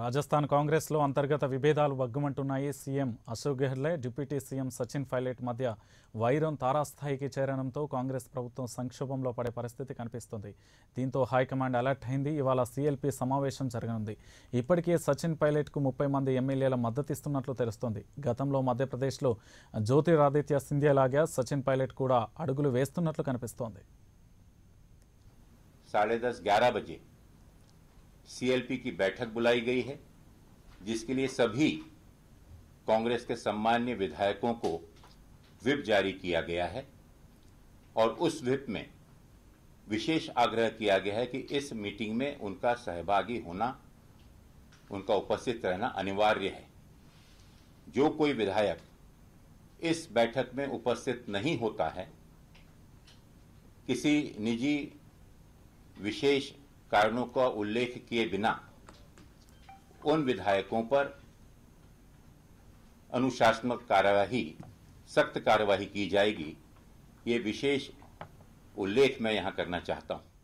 రాజస్థాన్ కాంగ్రెస్లో అంతర్గత విభేదాలు వగ్గుమంటున్నాయి CM Ashok Gehlot deputy CM Sachin Pilot మధ్య వైరం తారాస్థాయికి చేరడంతో కాంగ్రెస్ ప్రభుత్వం సంక్షోభంలో పడే పరిస్థితి కనిపిస్తుంది దీంతో హైకమాండ్ అలర్ట్ అయింది ఇవాళ సీఎల్పీ సమావేశం జరగనుంది ఇప్పటికే సచిన్ పైలట్కు ముప్పై మంది ఎమ్మెల్యేల మద్దతిస్తున్నట్లు తెలుస్తోంది గతంలో మధ్యప్రదేశ్లో జ్యోతిరాదిత్య సింధియా లాగా సచిన్ పైలట్ కూడా అడుగులు వేస్తున్నట్లు కనిపిస్తోంది సాడే దస్ గ్యారా బజే सीएलपी की बैठक बुलाई गई है जिसके लिए सभी कांग्रेस के सम्मान्य विधायकों को विप जारी किया गया है और उस विप में विशेष आग्रह किया गया है कि इस मीटिंग में उनका सहभागी होना उनका उपस्थित रहना अनिवार्य है जो कोई विधायक इस बैठक में उपस्थित नहीं होता है किसी निजी विशेष कारणों का उल्लेख किए बिना उन विधायकों पर अनुशासनात्मक कार्यवाही सख्त कार्यवाही की जाएगी ये विशेष उल्लेख मैं यहाँ करना चाहता हूँ